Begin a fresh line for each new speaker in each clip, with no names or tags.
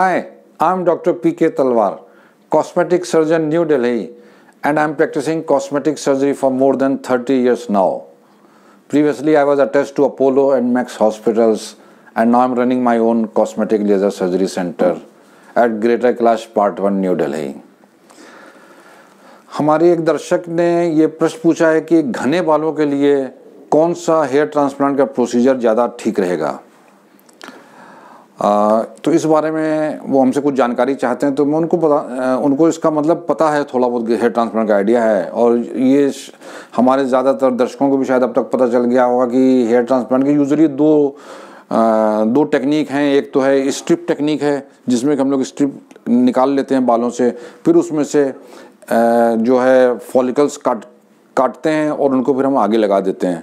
Hi, I'm Dr. P.K. Talwar, cosmetic surgeon New Delhi, and I'm practicing cosmetic surgery for more than 30 years now. Previously, I was attached to Apollo and Max hospitals, and now I'm running my own cosmetic laser surgery center at Greater Clash Part 1, New Delhi. हमारे एक दर्शक ने ये प्रश्न पूछा है कि घने बालों के लिए कौन सा हेयर ट्रांसप्लांट का प्रोसीजर ज़्यादा ठीक रहेगा आ, तो इस बारे में वो हमसे कुछ जानकारी चाहते हैं तो मैं उनको पता उनको इसका मतलब पता है थोड़ा बहुत हेयर ट्रांसप्लांट का आइडिया है और ये हमारे ज़्यादातर दर्शकों को भी शायद अब तक पता चल गया होगा कि हेयर ट्रांसप्लांट के यूजली दो आ, दो टेक्निक हैं एक तो है स्ट्रिप टेक्निक है जिसमें कि हम लोग स्ट्रिप निकाल लेते हैं बालों से फिर उसमें से आ, जो है फॉलिकल्स काट काटते हैं और उनको फिर हम आगे लगा देते हैं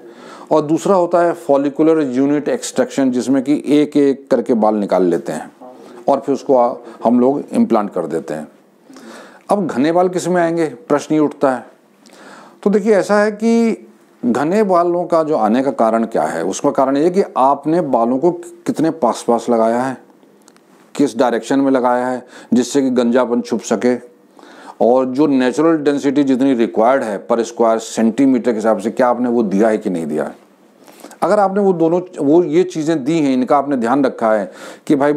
और दूसरा होता है फॉलिकुलर यूनिट एक्सट्रैक्शन जिसमें कि एक एक करके बाल निकाल लेते हैं और फिर उसको हम लोग इम्प्लांट कर देते हैं अब घने बाल किस में आएंगे प्रश्न ही उठता है तो देखिए ऐसा है कि घने बालों का जो आने का कारण क्या है उसका कारण ये कि आपने बालों को कितने पास पास लगाया है किस डायरेक्शन में लगाया है जिससे कि गंजापन छुप सके और जो नेचुरल डेंसिटी जितनी रिक्वायर्ड है पर स्क्वायर सेंटीमीटर के हिसाब से क्या आपने वो दिया है कि नहीं दिया है अगर आपने वो दोनों वो ये चीज़ें दी हैं इनका आपने ध्यान रखा है कि भाई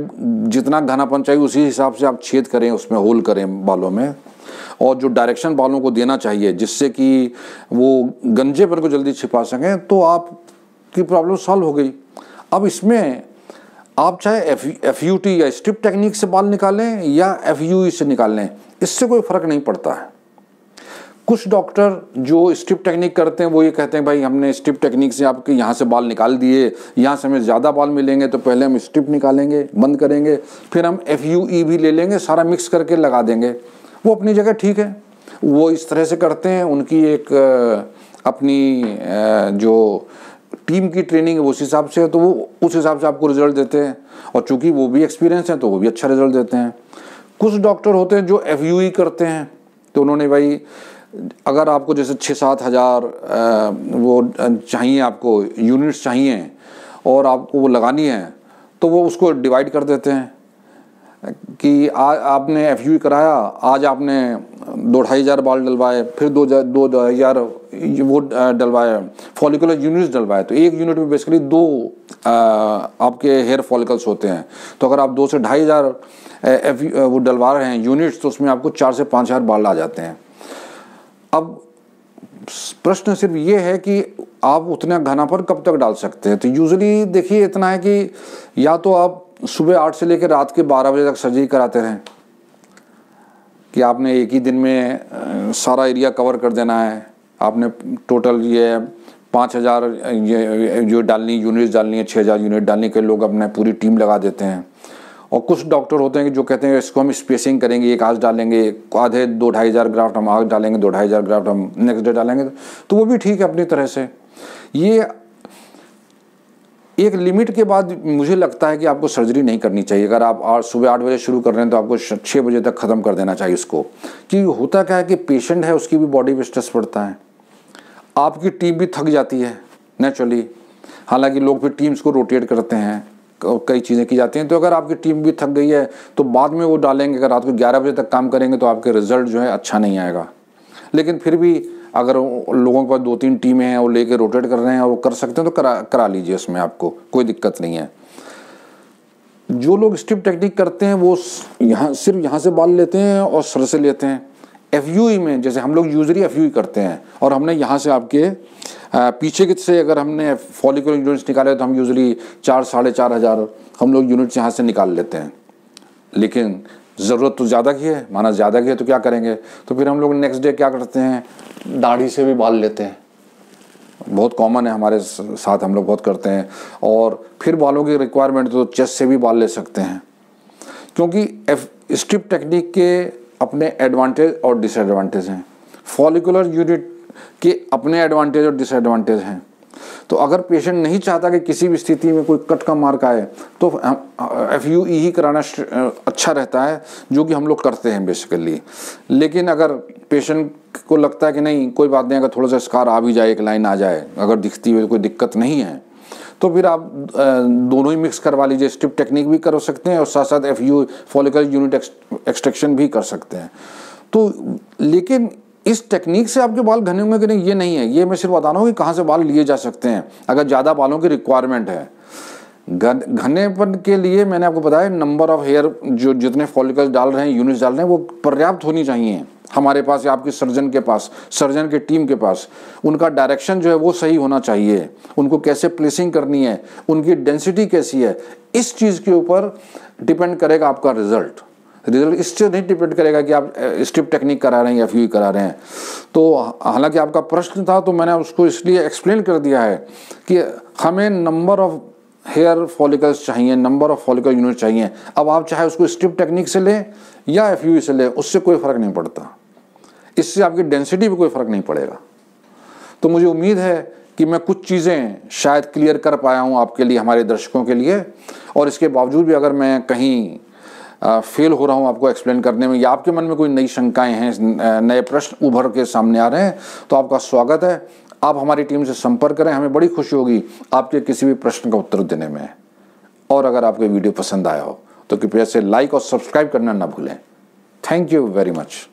जितना घनापन चाहिए उसी हिसाब से आप छेद करें उसमें होल करें बालों में और जो डायरेक्शन बालों को देना चाहिए जिससे कि वो गंजे पर को जल्दी छिपा सकें तो आपकी प्रॉब्लम सॉल्व हो गई अब इसमें आप चाहे एफ एफ यू टी या स्ट्रिप टेक्निक से बाल निकालें या एफ यू e निकाल लें इससे कोई फ़र्क नहीं पड़ता है कुछ डॉक्टर जो स्ट्रिप टेक्निक करते हैं वो ये कहते हैं भाई हमने स्ट्रिप टेक्निक से आपके यहाँ से बाल निकाल दिए यहाँ से हमें ज़्यादा बाल मिलेंगे तो पहले हम स्ट्रिप निकालेंगे बंद करेंगे फिर हम एफ यू ई भी ले लेंगे सारा मिक्स करके लगा देंगे वो अपनी जगह ठीक है वो इस तरह से करते हैं उनकी एक अपनी जो टीम की ट्रेनिंग है उस हिसाब से है तो वो उस हिसाब से आपको रिजल्ट देते हैं और चूंकि वो भी एक्सपीरियंस है तो वो भी अच्छा रिजल्ट देते हैं कुछ डॉक्टर होते हैं जो एफ e करते हैं तो उन्होंने भाई अगर आपको जैसे छः सात हज़ार वो चाहिए आपको यूनिट्स चाहिए और आपको वो लगानी है तो वो उसको डिवाइड कर देते हैं कि आ, आपने एफ e कराया आज आपने दो ढाई हज़ार बाल डलवाए फिर दो दो हज़ार वो डलवाए फॉलिकुलर यूनिट्स डलवाए तो एक यूनिट में बेसिकली दो आ, आपके हेयर फॉलिकल्स होते हैं तो अगर आप दो से ढाई हज़ार एफ वो डलवा रहे हैं यूनिट्स तो उसमें आपको चार से पाँच हज़ार बाल आ जाते हैं अब प्रश्न सिर्फ ये है कि आप उतना पर कब तक डाल सकते हैं तो यूजली देखिए इतना है कि या तो आप सुबह आठ से लेकर रात के बारह बजे तक सर्जरी कराते रहें कि आपने एक ही दिन में सारा एरिया कवर कर देना है आपने टोटल ये पाँच हज़ार ये जो डालनी यूनिट्स डालनी है छः हज़ार यूनिट डालनी के लोग अपने पूरी टीम लगा देते हैं और कुछ डॉक्टर होते हैं कि जो कहते हैं इसको हम स्पेसिंग करेंगे एक आज डालेंगे आधे दो ढाई हज़ार ग्राफ्ट हम आज डालेंगे दो ढाई हज़ार ग्राफ्ट हम नेक्स्ट डे डालेंगे तो वो भी ठीक है अपनी तरह से ये एक लिमिट के बाद मुझे लगता है कि आपको सर्जरी नहीं करनी चाहिए अगर आप सुबह आठ बजे शुरू कर रहे हैं तो आपको छः बजे तक ख़त्म कर देना चाहिए उसको कि होता क्या है कि पेशेंट है उसकी भी बॉडी पर स्ट्रेस पड़ता है आपकी टीम भी थक जाती है नेचुरली हालांकि लोग फिर टीम्स को रोटेट करते हैं कई चीज़ें की जाती हैं तो अगर आपकी टीम भी थक गई है तो बाद में वो डालेंगे अगर रात को ग्यारह बजे तक काम करेंगे तो आपके रिजल्ट जो है अच्छा नहीं आएगा लेकिन फिर भी अगर लोगों के पास दो तीन टीमें हैं वो लेके रोटेट कर रहे हैं और वो कर सकते हैं तो करा करा लीजिए इसमें आपको कोई दिक्कत नहीं है जो लोग स्टिप टेक्निक करते हैं वो यहाँ सिर्फ यहाँ से बाल लेते हैं और सर से लेते हैं एफ e में जैसे हम लोग यूजरी एफ e करते हैं और हमने यहाँ से आपके पीछे के से अगर हमने फॉलिकुलर यूनिट्स निकाले तो हम यूजली चार साढ़े चार हज़ार हम लोग यूनिट्स यहाँ से निकाल लेते हैं लेकिन ज़रूरत तो ज़्यादा की है माना ज़्यादा की है तो क्या करेंगे तो फिर हम लोग नेक्स्ट डे क्या करते हैं दाढ़ी से भी बाल लेते हैं बहुत कॉमन है हमारे साथ हम लोग बहुत करते हैं और फिर बालों की रिक्वायरमेंट तो चेस्ट से भी बाल ले सकते हैं क्योंकि स्ट्रिप टेक्निक के अपने एडवांटेज और डिसएडवांटेज हैं फॉलिकुलर यूनिट के अपने एडवांटेज और डिसएडवांटेज हैं तो अगर पेशेंट नहीं चाहता कि किसी भी स्थिति में कोई कट का मार्क आए तो एफ यू ई ही कराना अच्छा रहता है जो कि हम लोग करते हैं बेसिकली लेकिन अगर पेशेंट को लगता है कि नहीं कोई बात नहीं अगर थोड़ा सा स्कार आ भी जाए एक लाइन आ जाए अगर दिखती हुई कोई दिक्कत नहीं है तो फिर आप दोनों ही मिक्स करवा लीजिए स्ट्रिप टेक्निक भी कर सकते हैं और साथ साथ F U follicle unit extraction भी कर सकते हैं तो लेकिन इस टेक्निक से आपके बाल घने होंगे कि नहीं ये नहीं है ये मैं सिर्फ बता रहा हूँ कि कहाँ से बाल लिए जा सकते हैं अगर ज़्यादा बालों की रिक्वायरमेंट है घनेपन के लिए मैंने आपको बताया नंबर ऑफ हेयर जो जितने फॉलिकल्स डाल रहे हैं यूनिट्स डाल रहे हैं वो पर्याप्त होनी चाहिए हमारे पास या आपके सर्जन के पास सर्जन के टीम के पास उनका डायरेक्शन जो है वो सही होना चाहिए उनको कैसे प्लेसिंग करनी है उनकी डेंसिटी कैसी है इस चीज़ के ऊपर डिपेंड करेगा आपका रिजल्ट रिजल्ट इससे नहीं डिपेंड करेगा कि आप स्टिप टेक्निक करा रहे हैं या फ्यू करा रहे हैं तो हालांकि आपका प्रश्न था तो मैंने उसको इसलिए एक्सप्लेन कर दिया है कि हमें नंबर ऑफ हेयर फॉलिकल्स चाहिए नंबर ऑफ फॉलिकल यूनिट चाहिए अब आप चाहे उसको स्ट्रिप टेक्निक से लें या एफ से लें उससे कोई फ़र्क नहीं पड़ता इससे आपकी डेंसिटी भी कोई फ़र्क नहीं पड़ेगा तो मुझे उम्मीद है कि मैं कुछ चीज़ें शायद क्लियर कर पाया हूँ आपके लिए हमारे दर्शकों के लिए और इसके बावजूद भी अगर मैं कहीं फेल हो रहा हूँ आपको एक्सप्लेन करने में या आपके मन में कोई नई शंकाएं हैं नए प्रश्न उभर के सामने आ रहे हैं तो आपका स्वागत है आप हमारी टीम से संपर्क करें हमें बड़ी खुशी होगी आपके किसी भी प्रश्न का उत्तर देने में और अगर आपको वीडियो पसंद आया हो तो कृपया से लाइक और सब्सक्राइब करना ना भूलें थैंक यू वेरी मच